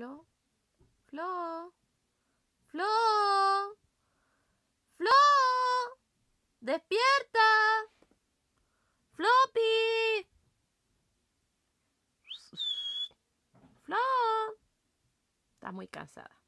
Flo. Flo. Flo. Flo. Despierta. Floppy. Flo. Está muy cansada.